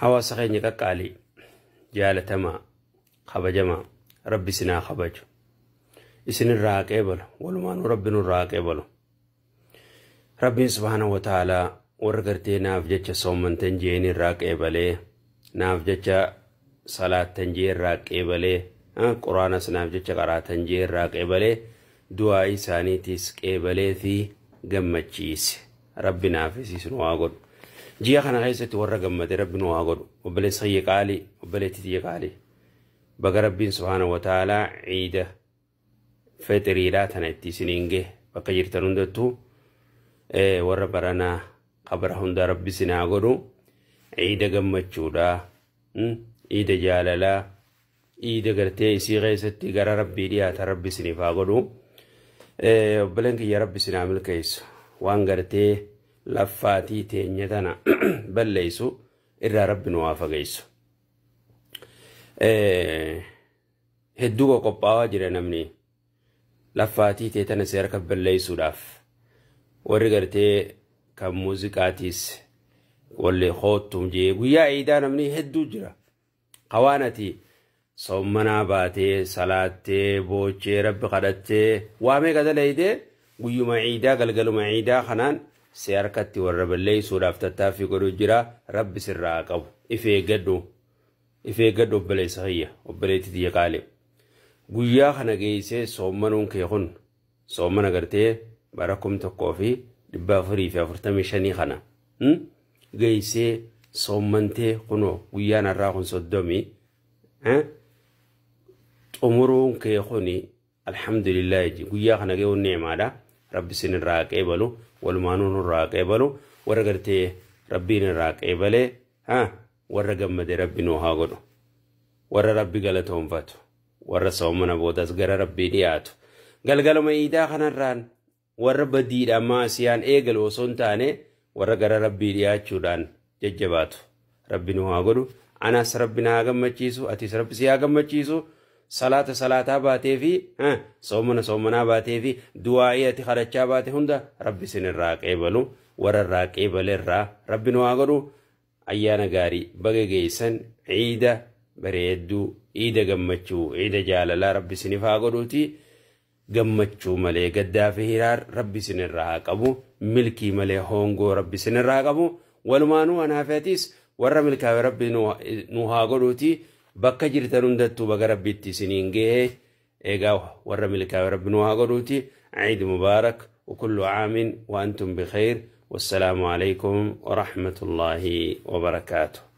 hawaasa keenya qaqqaalii jaalatamaa kabajamaa rabbi sinaa kabaju isin haqee balu walumaanuu rabbi nurraa haqee balu rabbiin subhaana wataalaa warra gartee naaf jecha soommantan je'een irraa qeebalee naaf jecha salaattan jee irraa qeebalee quraanas naaf jecha qaraatan jee irraa qeebalee du'aa isaaniitiis qeebalee gammachiise rabbi naafisiis waa godhu Ji'a kana keessatti warra gammade rabbiin waa godhu obboleessa xiyya qaalii obboleetti xiyya qaalii baga rabbiin subhaana wa taalaa ciida fexiriidhaa tana itti isiniin gee bakka jirtan hundattuu warra baranaa qabra hunda rabbi sinaa godhu ciida gammachuudhaa ciida jaalalaa ciida gartee isii keessatti gara rabbii dhiyaata rabbi siniifaa godhu obboleen kiyya rabbi sinaa milkeessu waan gartee. laffaatii teenye tana balleessu irraa rabbi nu waa fageessu. Hedduu qophaa'aa jira namni laffaatii tee tana seera harka balleessuudhaaf warri gartee kan muuziqaatiis wallee hoottuum jee guyyaa eeyidaa namni hedduu jira. Hawaan ati sommanaa baatee salaattee boochee rabbi kadhattee waamee gadalee idee guyyuma galgalumaa galgaluma ciidaa kanaan. si harkatti warra balleessuudhaaf tattaaffii godhuu jira rabbi sirraa qabu if eeggadhu if eeggadhu obboleessa hayya obboleetti xiyya qaale guyyaa kana geessee soommanuun kee kun soommana gartee bara kum tokkoo fi dhibba afurii fi afurtamii shanii kana hmm? geessee soommantee kunoo guyyaan har'aa kun soddomii eh? xumuruun kee kuni alhamdulillah guyyaa kana ga'uun niimaadha. rabbi isin irraa qeebalu walumaanuun irraa qeebalu warra gartee rabbiin irraa qeebalee warra gammade rabbi nuu haa godhu warra rabbi galatoonfatu warra sawmana boodas gara rabbii dhiyaatu galgaluma iidaa kanarraan warra badiidhaan maasiyaan eegalu osoo hin taane warra gara rabbii dhiyaachuudhaan jajjabaatu rabbi nuu haa godhu anas rabbi na haa gammachiisu atis rabbi si haa gammachiisu. ሰላተ ሰላታ ባቴ ፊ ሶሙነ ሶሙና ባቴ ፊ ዱዋኤ እቲ ኸረቻ ባቴ ሁንደ ረቢ ስንራ ቀበሉ ወረራ ቀበልራ ረቢ ነዋገዱ አያነ ጋሪ በገገይሰን ዒደ በሬዱ ዒደ ገመቹ ዒደ ጃለላ ረቢ ስኒፋ ገዱቲ ገመቹ መሌ ገዳፊ ሂራር ረቢ ስንራ ቀቡ ምልኪ ሆንጎ ረቢ ስንራ ወልማኑ አናፈቲስ ወረ ምልካዊ ረቢ ኑሃ ገዱቲ بكا جيرتانون داتو بكا ربيتي سنينجي ايغا ورا ملكا ربنا هاغروتي عيد مبارك وكل عام وانتم بخير والسلام عليكم ورحمه الله وبركاته